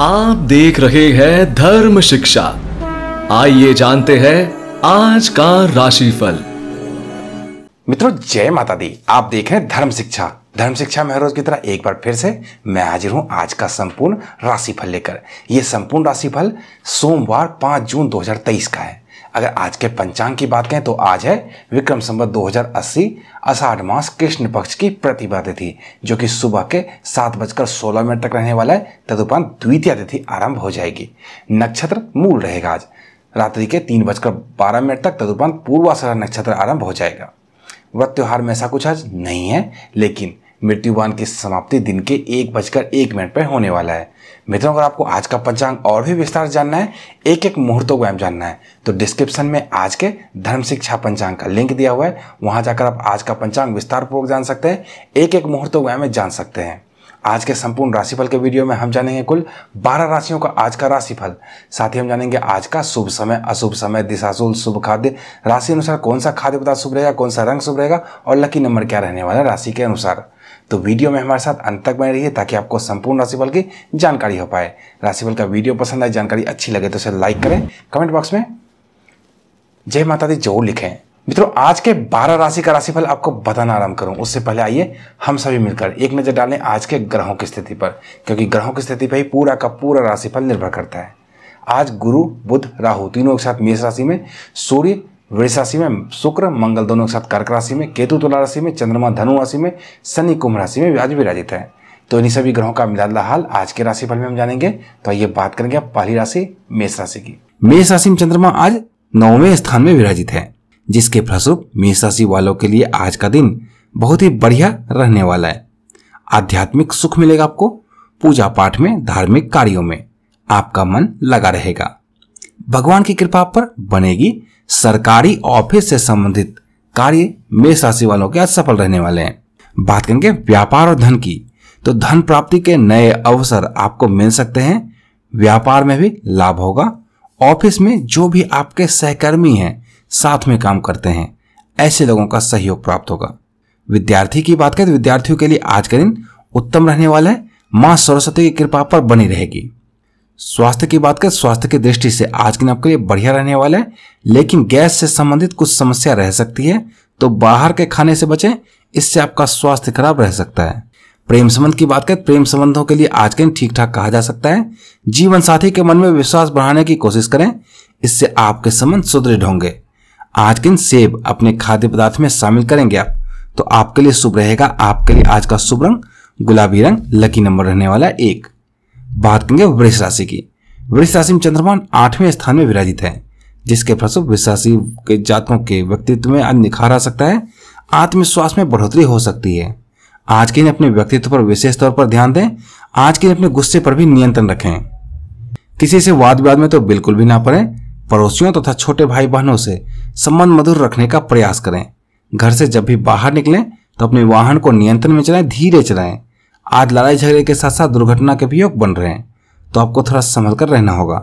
आप देख रहे हैं धर्म शिक्षा आइए जानते हैं आज का राशिफल मित्रों जय माता दी आप देख रहे हैं धर्म शिक्षा धर्म शिक्षा में रोज की तरह एक बार फिर से मैं हाजिर हूं आज का संपूर्ण राशिफल लेकर यह संपूर्ण राशिफल सोमवार 5 जून 2023 का है अगर आज के पंचांग की बात करें तो आज है विक्रम हजार 2080 अषाढ़ मास कृष्ण पक्ष की प्रतिभा तिथि जो कि सुबह के सात बजकर सोलह मिनट तक रहने वाला है तदुपरांत द्वितीय तिथि आरंभ हो जाएगी नक्षत्र मूल रहेगा आज रात्रि के तीन बजकर बारह मिनट तक तदुपरांत पूर्वाषाढ़ नक्षत्र आरंभ हो जाएगा व्रत त्यौहार में ऐसा कुछ आज नहीं है लेकिन मृत्युवान की समाप्ति दिन के एक बजकर एक मिनट पर होने वाला है मित्रों अगर आपको आज का पंचांग और भी विस्तार जानना है एक एक मुहूर्तों को जानना है तो डिस्क्रिप्शन में आज के धर्म शिक्षा पंचांग का लिंक दिया हुआ है वहां जाकर आप आज का पंचांग विस्तार पूर्वक जान सकते हैं एक एक मुहूर्तों को जान सकते हैं आज के संपूर्ण राशिफल के वीडियो में हम जानेंगे कुल 12 राशियों का आज का राशिफल साथ ही हम जानेंगे आज का शुभ समय अशुभ समय दिशाशूल शुभ खाद्य राशि अनुसार कौन सा खाद्य पदार्थ शुभ रहेगा कौन सा रंग शुभ रहेगा और लकी नंबर क्या रहने वाला है राशि के अनुसार तो वीडियो में हमारे साथ अंत तक बने रहिए ताकि आपको संपूर्ण राशिफल की जानकारी हो पाए राशिफल का वीडियो पसंद आए जानकारी अच्छी लगे तो उसे लाइक करें कमेंट बॉक्स में जय माता दी जरूर लिखें मित्रों आज के 12 राशि का राशिफल आपको बताना आरंभ करूं उससे पहले आइए हम सभी मिलकर एक नजर डालें आज के ग्रहों की स्थिति पर क्योंकि ग्रहों की स्थिति पर ही पूरा का पूरा राशिफल निर्भर करता है आज गुरु बुध राहु तीनों एक साथ मेष राशि में सूर्य वृष राशि में शुक्र मंगल दोनों के साथ कर्क राशि में केतु तुला राशि में चंद्रमा धनु राशि में शनि कुंभ राशि में आज विराजित है तो इन्हीं सभी ग्रहों का मिलादला हाल आज के राशि फल में हम जानेंगे तो आइए बात करेंगे आप पहली राशि मेष राशि की मेष राशि में चंद्रमा आज नौवें स्थान में विराजित है जिसके फलस्वरूप मेष राशि वालों के लिए आज का दिन बहुत ही बढ़िया रहने वाला है आध्यात्मिक सुख मिलेगा आपको पूजा पाठ में धार्मिक कार्यों में आपका मन लगा रहेगा भगवान की कृपा पर बनेगी सरकारी ऑफिस से संबंधित कार्य मेष राशि वालों के आज सफल रहने वाले हैं बात करेंगे व्यापार और धन की तो धन प्राप्ति के नए अवसर आपको मिल सकते हैं व्यापार में भी लाभ होगा ऑफिस में जो भी आपके सहकर्मी हैं साथ में काम करते हैं ऐसे लोगों का सहयोग प्राप्त होगा विद्यार्थी की बात करें तो विद्यार्थियों के लिए आज का दिन उत्तम रहने वाला है मां सरस्वती की कृपा पर बनी रहेगी स्वास्थ्य की बात करें स्वास्थ्य की दृष्टि से आज के दिन आपके लिए बढ़िया रहने वाला है लेकिन गैस से संबंधित कुछ समस्या रह सकती है तो बाहर के खाने से बचें इससे आपका स्वास्थ्य खराब रह सकता है प्रेम संबंध की बात करें प्रेम संबंधों के लिए आज के दिन ठीक ठाक कहा जा सकता है जीवन साथी के मन में विश्वास बढ़ाने की कोशिश करें इससे आपके संबंध सुदृढ़ होंगे आज के दिन सेब अपने खाद्य पदार्थ में शामिल करेंगे आप तो आपके लिए शुभ रहेगा आपके लिए आज का शुभ रंग गुलाबी रंग लकी नंबर रहने वाला एक बात करेंगे वृक्ष राशि की वृक्ष राशि में चंद्रमा आठवें स्थान में विराजित है जिसके फलस्वरूप वृक्ष राशि के जातकों के व्यक्तित्व में अन्य निखार आ सकता है आत्मविश्वास में बढ़ोतरी हो सकती है आज के दिन अपने व्यक्तित्व पर विशेष तौर पर ध्यान दें आज के दिन अपने गुस्से पर भी नियंत्रण रखें किसी से वाद विवाद में तो बिल्कुल भी ना पड़े पड़ोसियों तथा तो छोटे भाई बहनों से संबंध मधुर रखने का प्रयास करें घर से जब भी बाहर निकलें तो अपने वाहन को नियंत्रण में चलाएं धीरे चलाएं आज लड़ाई झगड़े के साथ साथ दुर्घटना के भी योग बन रहे हैं तो आपको थोड़ा संभल कर रहना होगा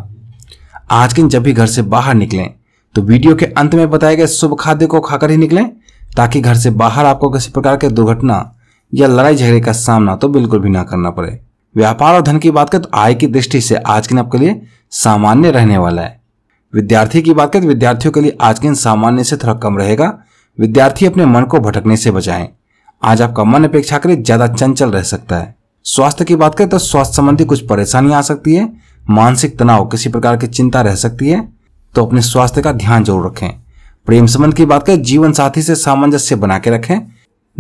आज के जब भी घर से बाहर निकलें तो वीडियो के अंत में बताए गए शुभ खाद्य को खाकर ही निकलें ताकि घर से बाहर आपको किसी प्रकार के दुर्घटना या लड़ाई झगड़े का सामना तो बिल्कुल भी ना करना पड़े व्यापार और धन की बात करें तो आय की दृष्टि से आज के दिन आपके लिए सामान्य रहने वाला है विद्यार्थी की बात करें तो विद्यार्थियों के लिए आज के दिन सामान्य से थोड़ा कम रहेगा विद्यार्थी अपने मन को भटकने से बचाएं आज आपका मन अपेक्षा करें ज्यादा चंचल रह सकता है स्वास्थ्य की बात करें तो स्वास्थ्य संबंधी कुछ परेशानी आ सकती है मानसिक तनाव किसी प्रकार की चिंता रह सकती है तो अपने स्वास्थ्य का ध्यान जरूर रखें प्रेम संबंध की बात करें जीवन साथी से सामंजस्य बना के रखें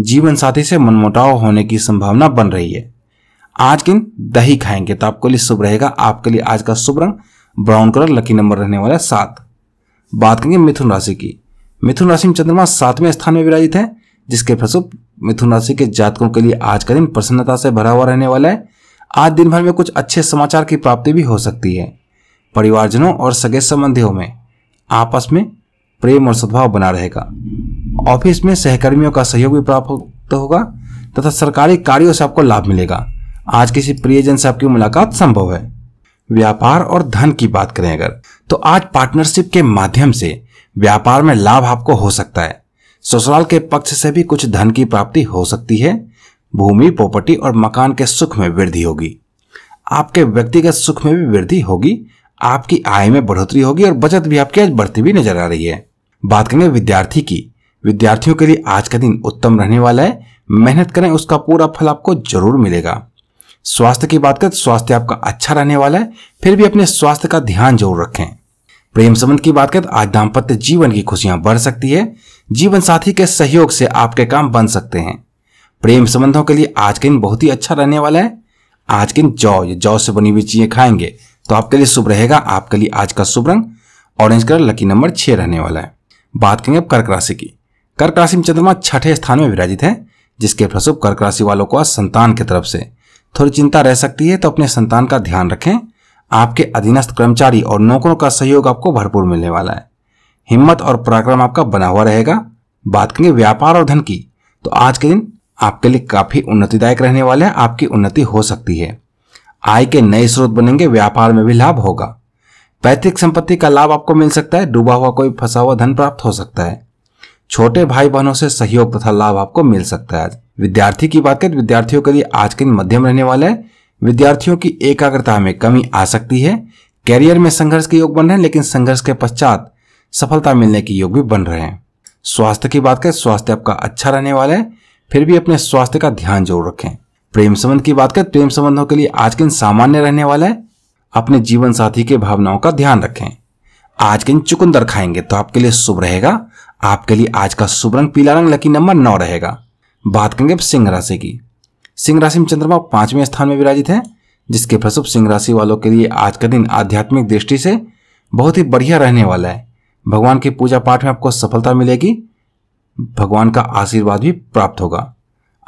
जीवन साथी से मनमुटाव होने की संभावना बन रही है आज किन दही खाएंगे तो आपके लिए शुभ रहेगा आपके लिए आज का शुभ रंग ब्राउन कलर लकी नंबर रहने वाला सात बात करेंगे मिथुन राशि की मिथुन राशि में चंद्रमा सातवें स्थान में विराजित है जिसके फलस्वरूप मिथुन राशि के जातकों के लिए आज का दिन प्रसन्नता से भरा हुआ रहने वाला है आज दिन भर में कुछ अच्छे समाचार की प्राप्ति भी हो सकती है परिवारजनों और सगे संबंधियों में आपस में प्रेम और सद्भाव बना रहेगा ऑफिस में सहकर्मियों का सहयोग भी प्राप्त होगा तथा सरकारी कार्यों से आपको लाभ मिलेगा आज किसी प्रियजन से आपकी मुलाकात संभव है व्यापार और धन की बात करें अगर तो आज पार्टनरशिप के माध्यम से व्यापार में लाभ आपको हो सकता है ससुराल के पक्ष से भी कुछ धन की प्राप्ति हो सकती है भूमि प्रॉपर्टी और मकान के सुख में वृद्धि होगी आपके व्यक्तिगत सुख में भी वृद्धि होगी आपकी आय में बढ़ोतरी होगी और बचत भी आपकी आज बढ़ती हुई नजर आ रही है बात करें विद्यार्थी की विद्यार्थियों के लिए आज का दिन उत्तम रहने वाला है मेहनत करें उसका पूरा फल आपको जरूर मिलेगा स्वास्थ्य की बात करें तो स्वास्थ्य आपका अच्छा रहने वाला है फिर भी अपने स्वास्थ्य का ध्यान जरूर रखें प्रेम संबंध की बात करें तो आज दाम्पत्य जीवन की खुशियां बढ़ सकती है जीवन साथी के सहयोग से आपके काम बन सकते हैं प्रेम संबंधों के लिए आज के दिन बहुत ही अच्छा रहने वाला है आज के दिन जौ जौ से बनी हुई चीजें खाएंगे तो आपके लिए शुभ रहेगा आपके लिए आज का शुभ रंग ऑरेंज कलर लकी नंबर छह रहने वाला है बात करेंगे अब कर्क राशि की कर्क राशि में चंद्रमा छठे स्थान में विराजित है जिसके फलस्वरूप कर्क राशि वालों को आज संतान की तरफ से थोड़ी चिंता रह सकती है तो अपने संतान का ध्यान रखें आपके अधीनस्थ कर्मचारी और नौकरों का सहयोग आपको भरपूर मिलने वाला है हिम्मत और पराक्रम आपका बना हुआ रहेगा बात करेंगे व्यापार और धन की तो आज के दिन आपके लिए काफी उन्नतिदायक रहने वाले हैं आपकी उन्नति हो सकती है आय के नए स्रोत बनेंगे व्यापार में भी लाभ होगा पैतृक संपत्ति का लाभ आपको मिल सकता है डूबा हुआ कोई फंसा हुआ धन प्राप्त हो सकता है छोटे भाई बहनों से सहयोग तथा लाभ आपको मिल सकता है विद्यार्थी की बात करें विद्यार्थियों के लिए आज के दिन मध्यम रहने वाला है विद्यार्थियों की एकाग्रता में कमी आ सकती है कैरियर में संघर्ष के योग बन रहे हैं लेकिन संघर्ष के पश्चात सफलता मिलने के योग भी बन रहे हैं स्वास्थ्य की बात करें स्वास्थ्य आपका अच्छा रहने वाला है फिर भी अपने स्वास्थ्य का ध्यान जरूर रखें प्रेम संबंध की बात करें प्रेम संबंधों के लिए आज के दिन सामान्य रहने वाला है अपने जीवन साथी के भावनाओं का ध्यान रखें आज के दिन चुकंदर खाएंगे तो आपके लिए शुभ रहेगा आपके लिए आज का शुभ रंग पीला रंग लकी नंबर नौ रहेगा बात करेंगे सिंह राशि की सिंह राशि में चंद्रमा पांचवें स्थान में विराजित है जिसके फलस्वरूप सिंह राशि वालों के लिए आज का दिन आध्यात्मिक दृष्टि से बहुत ही बढ़िया रहने वाला है भगवान की पूजा पाठ में आपको सफलता मिलेगी भगवान का आशीर्वाद भी प्राप्त होगा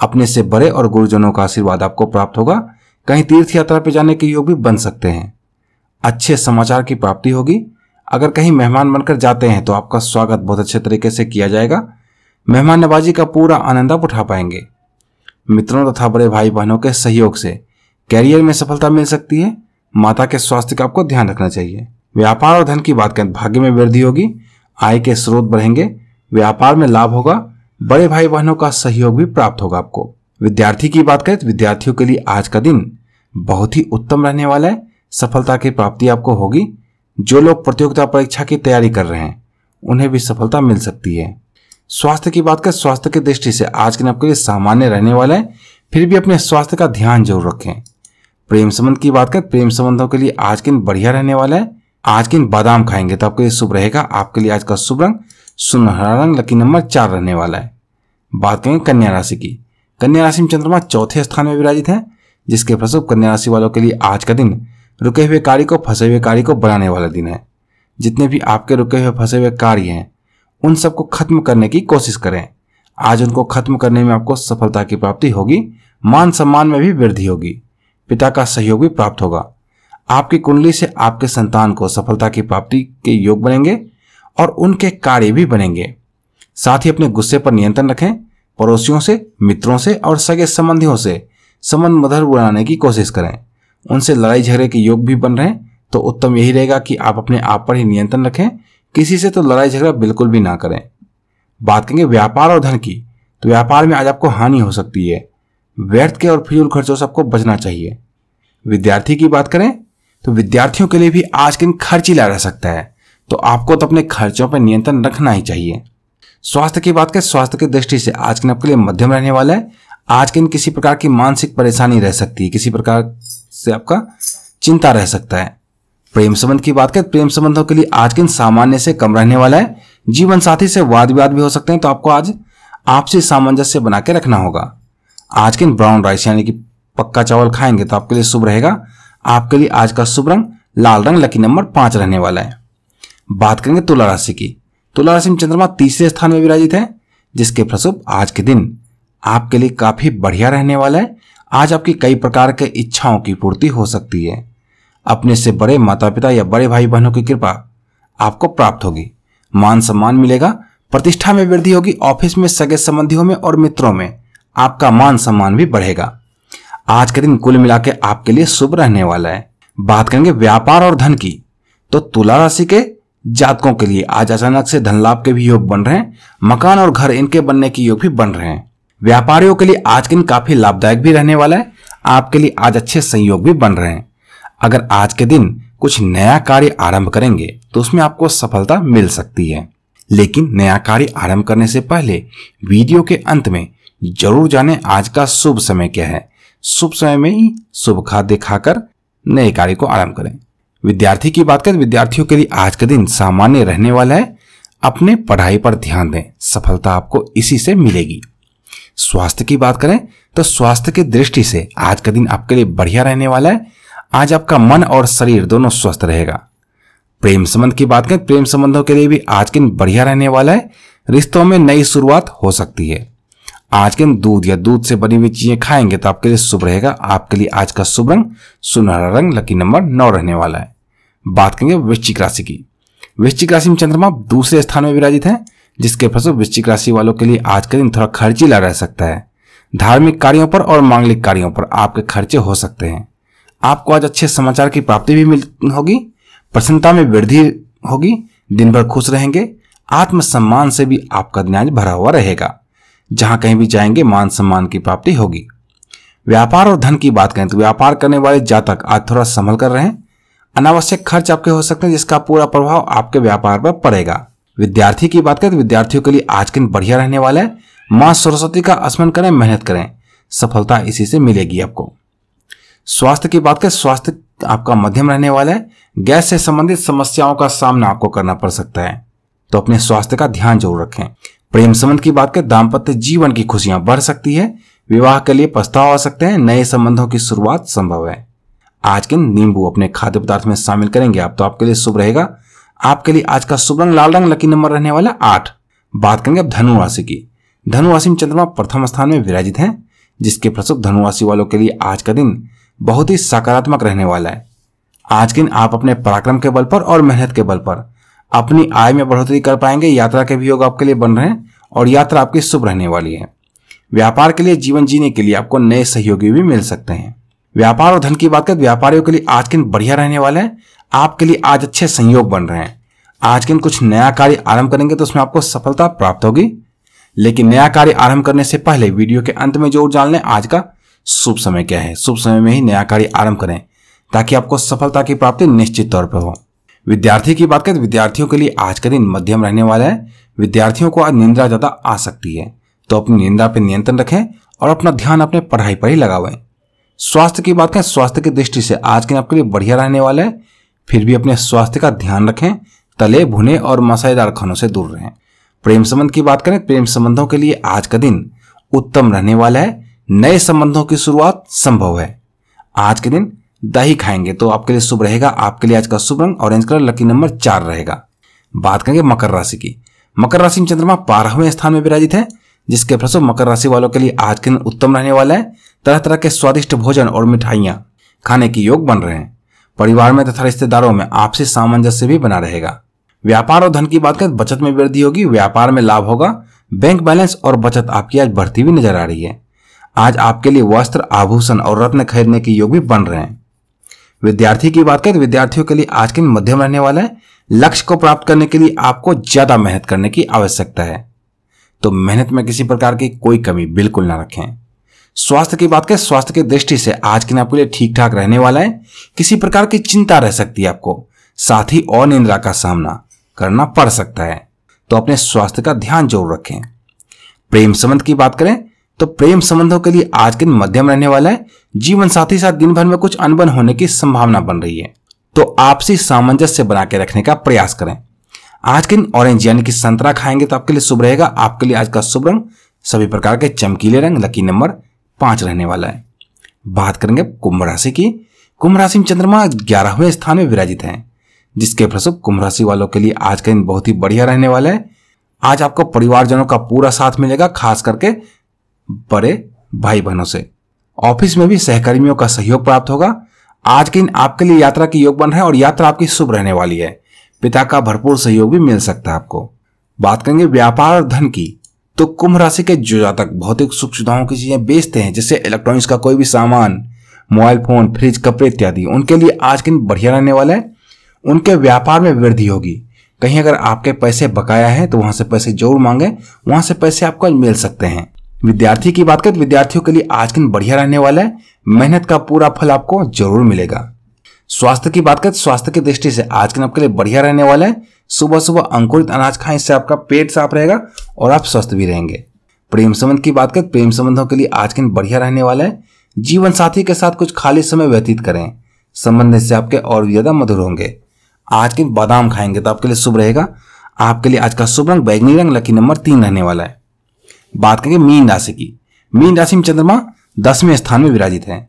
अपने से बड़े और गुरुजनों का आशीर्वाद आपको प्राप्त होगा कहीं तीर्थ यात्रा पर जाने के योग भी बन सकते हैं अच्छे समाचार की प्राप्ति होगी अगर कहीं मेहमान बनकर जाते हैं तो आपका स्वागत बहुत अच्छे तरीके से किया जाएगा मेहमान नवाजी का पूरा आनंद आप उठा पाएंगे मित्रों तथा बड़े भाई बहनों के सहयोग से कैरियर में सफलता मिल सकती है माता के स्वास्थ्य का आपको ध्यान रखना चाहिए व्यापार और धन की बात करें भाग्य में वृद्धि होगी आय के स्रोत बढ़ेंगे व्यापार में लाभ होगा बड़े भाई बहनों का सहयोग भी प्राप्त होगा आपको विद्यार्थी की बात करें तो विद्यार्थियों के लिए आज का दिन बहुत ही उत्तम रहने वाला है सफलता की प्राप्ति आपको होगी जो लोग प्रतियोगिता परीक्षा की तैयारी कर रहे हैं उन्हें भी सफलता मिल सकती है स्वास्थ्य की बात कर स्वास्थ्य की दृष्टि से आज के दिन आपके लिए सामान्य रहने वाले हैं फिर भी अपने स्वास्थ्य का ध्यान जरूर रखें प्रेम संबंध की बात कर प्रेम संबंधों के लिए आज के दिन बढ़िया रहने वाला है आज के दिन बादाम खाएंगे तो आपके लिए शुभ रहेगा आपके लिए आज का शुभ रंग सुनहरा रंग लकी नंबर चार रहने वाला है बात करेंगे कन्या राशि की कन्या राशि में चंद्रमा चौथे स्थान में विराजित है जिसके फलस्वरूप कन्या राशि वालों के लिए आज का दिन रुके हुए कार्य को फंसे हुए कार्य को बनाने वाला दिन है जितने भी आपके रुके हुए फंसे हुए कार्य हैं उन सबको खत्म करने की कोशिश करें आज उनको खत्म करने में आपको सफलता की प्राप्ति होगी मान सम्मान में भी वृद्धि होगी पिता का सहयोग भी प्राप्त होगा आपकी कुंडली से आपके संतान को सफलता की प्राप्ति के योग बनेंगे और उनके कार्य भी बनेंगे साथ ही अपने गुस्से पर नियंत्रण रखें पड़ोसियों से मित्रों से और सगे संबंधियों से संबंध मधुर बनाने की कोशिश करें उनसे लड़ाई झगड़े के योग भी बन रहे तो उत्तम यही रहेगा कि आप अपने आप पर ही नियंत्रण रखें किसी से तो लड़ाई झगड़ा बिल्कुल भी ना करें बात करेंगे व्यापार और धन की तो व्यापार में आज आपको हानि हो सकती है व्यर्थ के और फिजूल खर्चों से आपको बचना चाहिए विद्यार्थी की बात करें तो विद्यार्थियों के लिए भी आज के दिन खर्चीला रह सकता है तो आपको तो अपने खर्चों पर नियंत्रण रखना ही चाहिए स्वास्थ्य की बात करें स्वास्थ्य की दृष्टि से आज के दिन आपके लिए मध्यम रहने वाला है आज के दिन किसी प्रकार की मानसिक परेशानी रह सकती है किसी प्रकार से आपका चिंता रह सकता है प्रेम संबंध की बात करें तो प्रेम संबंधों के लिए आज के दिन सामान्य से कम रहने वाला है जीवन साथी से वाद विवाद भी हो सकते हैं तो आपको आज आपसे सामंजस्य बना के रखना होगा आज के दिन ब्राउन राइस यानी कि पक्का चावल खाएंगे तो आपके लिए शुभ रहेगा आपके लिए आज का शुभ रंग लाल रंग लकी नंबर पांच रहने वाला है बात करेंगे तुला राशि की तुला राशि में चंद्रमा तीसरे स्थान में विराजित है जिसके प्रसुप आज के दिन आपके लिए काफी बढ़िया रहने वाला है आज आपकी कई प्रकार के इच्छाओं की पूर्ति हो सकती है अपने से बड़े माता पिता या बड़े भाई बहनों की कृपा आपको प्राप्त होगी मान सम्मान मिलेगा प्रतिष्ठा में वृद्धि होगी ऑफिस में सगे संबंधियों में और मित्रों में आपका मान सम्मान भी बढ़ेगा आज के दिन कुल मिला के आपके लिए शुभ रहने वाला है बात करेंगे व्यापार और धन की तो तुला राशि के जातकों के लिए आज अचानक से धन लाभ के भी योग बन रहे हैं मकान और घर इनके बनने के योग भी बन रहे हैं व्यापारियों के लिए आज के दिन काफी लाभदायक भी रहने वाला है आपके लिए आज अच्छे संयोग भी बन रहे हैं अगर आज के दिन कुछ नया कार्य आरंभ करेंगे तो उसमें आपको सफलता मिल सकती है लेकिन नया कार्य आरंभ करने से पहले वीडियो के अंत में जरूर जाने आज का शुभ समय क्या है शुभ समय में ही शुभ खाद्य खाकर नए कार्य को आरंभ करें विद्यार्थी की बात करें विद्यार्थियों के लिए आज का दिन सामान्य रहने वाला है अपने पढ़ाई पर ध्यान दें सफलता आपको इसी से मिलेगी स्वास्थ्य की बात करें तो स्वास्थ्य की दृष्टि से आज का दिन आपके लिए बढ़िया रहने वाला है आज आपका मन और शरीर दोनों स्वस्थ रहेगा प्रेम संबंध की बात करें प्रेम संबंधों के लिए भी आज के दिन बढ़िया रहने वाला है रिश्तों में नई शुरुआत हो सकती है आज के दिन दूध या दूध से बनी हुई चीजें खाएंगे तो आपके लिए शुभ रहेगा आपके लिए आज का शुभ रंग सुनहरा रंग लकी नंबर नौ रहने वाला है बात करेंगे वृश्चिक राशि की वृश्चिक राशि में चंद्रमा दूसरे स्थान में विराजित है जिसके फसल वृश्चिक राशि वालों के लिए आज का दिन थोड़ा खर्चीला रह सकता है धार्मिक कार्यों पर और मांगलिक कार्यों पर आपके खर्चे हो सकते हैं आपको आज अच्छे समाचार की प्राप्ति भी मिल होगी प्रसन्नता में वृद्धि होगी दिन भर खुश रहेंगे आत्मसम्मान से भी आपका ज्ञान भरा हुआ रहेगा जहां कहीं भी जाएंगे मान सम्मान की प्राप्ति होगी व्यापार और धन की बात करें तो व्यापार करने वाले जातक आज थोड़ा संभल कर रहे अनावश्यक खर्च आपके हो सकते हैं जिसका पूरा प्रभाव आपके व्यापार पर पड़ेगा विद्यार्थी की बात करें तो विद्यार्थियों के लिए आज के दिन बढ़िया रहने वाला है माँ सरस्वती का स्मरण करें मेहनत करें सफलता इसी से मिलेगी आपको स्वास्थ्य की बात करें स्वास्थ्य आपका मध्यम रहने वाला है गैस से संबंधित समस्याओं का सामना आपको करना पड़ सकता है तो अपने स्वास्थ्य का ध्यान जरूर रखें प्रेम संबंध की बात करें दाम्पत्य जीवन की खुशियां बढ़ सकती है विवाह के लिए पछताव आ सकते हैं नए संबंधों की शुरुआत संभव है आज के नींबू अपने खाद्य पदार्थ में शामिल करेंगे आप तो आपके लिए शुभ रहेगा आपके लिए आज का शुभ रंग लाल रंग लकी नंबर रहने वाला आठ बात करेंगे अब धनु राशि की धनु राशि में चंद्रमा प्रथम स्थान में विराजित हैं जिसके फलस्वरूप धनु राशि वालों के लिए आज का दिन बहुत ही सकारात्मक रहने वाला है आज के दिन आप अपने पराक्रम के बल पर और मेहनत के बल पर अपनी आय में बढ़ोतरी कर पाएंगे यात्रा के भी योग आपके लिए बन रहे हैं और यात्रा आपकी शुभ रहने वाली है व्यापार के लिए जीवन जीने के लिए आपको नए सहयोगी भी मिल सकते हैं व्यापार और धन की बात करें व्यापारियों के लिए आज के दिन बढ़िया रहने वाला है आपके लिए आज अच्छे संयोग बन रहे हैं आज के दिन कुछ नया कार्य आरंभ करेंगे तो उसमें आपको सफलता प्राप्त होगी लेकिन नया कार्य आरंभ करने से पहले वीडियो के अंत में जो जान लें आज का शुभ समय क्या है शुभ समय में ही नया कार्य आरंभ करें ताकि आपको सफलता की प्राप्ति निश्चित तौर पर हो विद्यार्थी की बात करें विद्यार्थियों के लिए आज का दिन मध्यम रहने वाला है विद्यार्थियों को आज निंद्रा ज़्यादा आ सकती है तो अपनी निंद्रा पर नियंत्रण रखें और अपना ध्यान अपने पढ़ाई पर ही लगावें स्वास्थ्य की बात करें स्वास्थ्य की दृष्टि से आज के दिन आपके लिए बढ़िया रहने वाला है फिर भी अपने स्वास्थ्य का ध्यान रखें तले भुने और मसालेदार खानों से दूर रहें प्रेम संबंध की बात करें प्रेम संबंधों के लिए आज का दिन उत्तम रहने वाला है नए संबंधों की शुरुआत संभव है आज के दिन दही खाएंगे तो आपके लिए शुभ रहेगा आपके लिए आज का शुभ रंग ऑरेंज कलर लकी नंबर चार रहेगा बात करेंगे मकर राशि की मकर राशि में चंद्रमा बारहवें स्थान में विराजित है जिसके फलस्व मकर राशि वालों के लिए आज के दिन उत्तम रहने वाला है तरह तरह के स्वादिष्ट भोजन और मिठाइयां खाने के योग बन रहे हैं परिवार में तथा रिश्तेदारों में आपसी सामंजस्य भी बना रहेगा व्यापार और धन की बात करें बचत में वृद्धि होगी व्यापार में लाभ होगा बैंक बैलेंस और बचत आपकी आज बढ़ती हुई नजर आ रही है आज आपके लिए वस्त्र आभूषण और रत्न खरीदने के योग भी बन रहे हैं विद्यार्थी की बात करें तो विद्यार्थियों के लिए आज के मध्यम रहने वाला है लक्ष्य को प्राप्त करने के लिए आपको ज्यादा मेहनत करने की आवश्यकता है तो मेहनत में किसी प्रकार की कोई कमी बिल्कुल ना रखें स्वास्थ्य की बात करें स्वास्थ्य की दृष्टि से आज के दिन आपके लिए ठीक ठाक रहने वाला है किसी प्रकार की चिंता रह सकती है आपको साथ ही अनिंद्रा का सामना करना पड़ सकता है तो अपने स्वास्थ्य का ध्यान जरूर रखें प्रेम संबंध की बात करें तो प्रेम संबंधों के लिए आज के दिन मध्यम रहने वाला है जीवन साथ ही साथ दिन भर में कुछ अनबन होने की संभावना बन रही है तो आपसी सामंजस्य बना के रखने का प्रयास करें आज के दिन ऑरेंज यानी कि संतरा खाएंगे तो आपके लिए शुभ रहेगा आपके लिए आज का शुभ रंग सभी प्रकार के चमकीले रंग लकी नंबर पांच रहने वाला है बात करेंगे कुंभ राशि की कुंभ राशि में चंद्रमा ग्यारहवें स्थान में विराजित है जिसके फलस्वरूप कुंभ राशि वालों के लिए आज का दिन बहुत ही बढ़िया रहने वाला है आज आपको परिवारजनों का पूरा साथ मिलेगा खास करके बड़े भाई बहनों से ऑफिस में भी सहकर्मियों का सहयोग प्राप्त होगा आज के दिन आपके लिए यात्रा के योग बन रहा है और यात्रा आपकी शुभ रहने वाली है पिता का भरपूर सहयोग भी मिल सकता है आपको बात करेंगे व्यापार और धन की तो कुंभ राशि के जो जातक भौतिक सुख सुविधाओं की चीजें बेचते हैं जैसे इलेक्ट्रॉनिक्स का कोई भी सामान मोबाइल फोन फ्रिज कपड़े इत्यादि उनके लिए आज के दिन बढ़िया रहने वाला है उनके व्यापार में वृद्धि होगी कहीं अगर आपके पैसे बकाया है तो वहां से पैसे जरूर मांगे वहां से पैसे आपको मिल सकते हैं विद्यार्थी की बात करें विद्यार्थियों के लिए आज दिन बढ़िया रहने वाला है मेहनत का पूरा फल आपको जरूर मिलेगा स्वास्थ्य की बात करें स्वास्थ्य की दृष्टि से आज दिन आपके लिए बढ़िया रहने वाला है सुबह सुबह अंकुरित अनाज खाएं इससे आपका पेट साफ रहेगा और आप स्वस्थ भी रहेंगे प्रेम संबंध की बात करें प्रेम संबंधों के लिए आज दिन बढ़िया रहने वाला है जीवन साथी के साथ कुछ खाली समय व्यतीत करें संबंध इससे आपके और भी ज्यादा मधुर होंगे आज के बादाम खाएंगे तो आपके लिए शुभ रहेगा आपके लिए आज का शुभ रंग बैगनी रंग लकी नंबर तीन रहने वाला है बात करेंगे मीन राशि की मीन राशि में चंद्रमा दसवें स्थान में विराजित है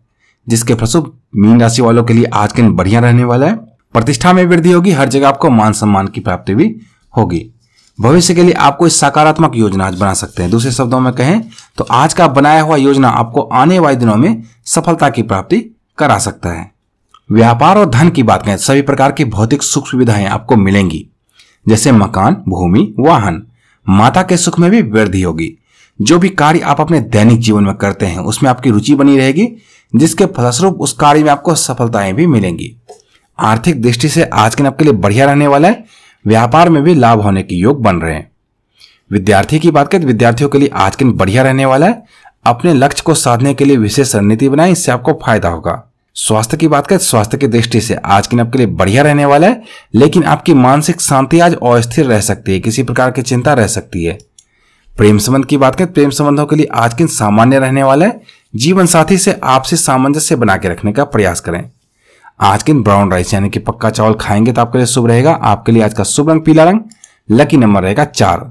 जिसके फलस्वरूप मीन राशि वालों के लिए आज के दिन बढ़िया रहने वाला है प्रतिष्ठा में वृद्धि होगी हर जगह आपको मान सम्मान की प्राप्ति भी होगी भविष्य के लिए आपको इस सकारात्मक योजना आज बना सकते हैं दूसरे शब्दों में कहें तो आज का बनाया हुआ योजना आपको आने वाले दिनों में सफलता की प्राप्ति करा सकता है व्यापार और धन की बात करें सभी प्रकार की भौतिक सुख सुविधाएं आपको मिलेंगी जैसे मकान भूमि वाहन माता के सुख में भी वृद्धि होगी जो भी कार्य आप अपने दैनिक जीवन में करते हैं उसमें आपकी रुचि बनी रहेगी जिसके फलस्वरूप उस कार्य में आपको सफलताएं भी मिलेंगी आर्थिक दृष्टि से आज के दिन आपके लिए बढ़िया रहने वाला है व्यापार में भी लाभ होने के योग बन रहे हैं विद्यार्थी की बात करें विद्यार्थियों के लिए आज के दिन बढ़िया रहने वाला है अपने लक्ष्य को साधने के लिए विशेष रणनीति बनाए इससे आपको फायदा होगा स्वास्थ्य की बात करें स्वास्थ्य की दृष्टि से आज के दिन आपके लिए बढ़िया रहने वाला है लेकिन आपकी मानसिक शांति आज अस्थिर रह सकती है किसी प्रकार की चिंता रह सकती है प्रेम संबंध की बात करें प्रेम संबंधों के लिए आज के सामान्य रहने वाले जीवन साथी से आपसी सामंजस्य बना के रखने का प्रयास करें आज के ब्राउन राइस यानी कि पक्का चावल खाएंगे तो आपके लिए शुभ रहेगा आपके लिए आज का शुभ रंग पीला रंग लकी नंबर रहेगा चार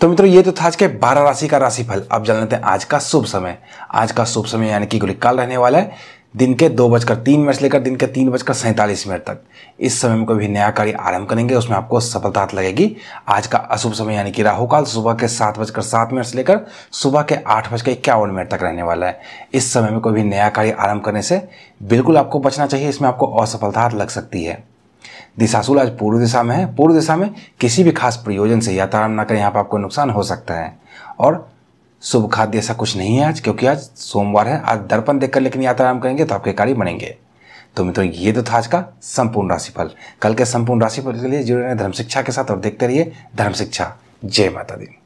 तो मित्रों ये तो था आज के बारह राशि का राशिफल अब जान लेते हैं आज का शुभ समय आज का शुभ समय यानी कि गुलिकाल रहने वाला है दिन के दो बजकर तीन मिनट से लेकर दिन के तीन बजकर सैंतालीस मिनट तक इस समय में कोई भी नया कार्य आरंभ करेंगे उसमें आपको सफलता लगेगी आज का अशुभ समय यानी कि राहु काल सुबह के सात बजकर सात मिनट से लेकर सुबह के आठ बजकर इक्यावन मिनट तक रहने वाला है इस समय में कोई भी नया कार्य आरंभ करने से बिल्कुल आपको बचना चाहिए इसमें आपको असफलता लग सकती है दिशाशूल आज पूर्व दिशा में है पूर्व दिशा में किसी भी खास प्रयोजन से यात्रा न करें यहाँ पर आपको नुकसान हो सकता है और शुभ खाद्य ऐसा कुछ नहीं है आज क्योंकि आज सोमवार है आज दर्पण देखकर लेकिन यात्रा हम करेंगे तो आपके कार्य बनेंगे तो मित्रों ये तो था आज का संपूर्ण राशिफल कल के संपूर्ण राशिफल के लिए जुड़े रहे धर्म शिक्षा के साथ और देखते रहिए धर्म शिक्षा जय माता दी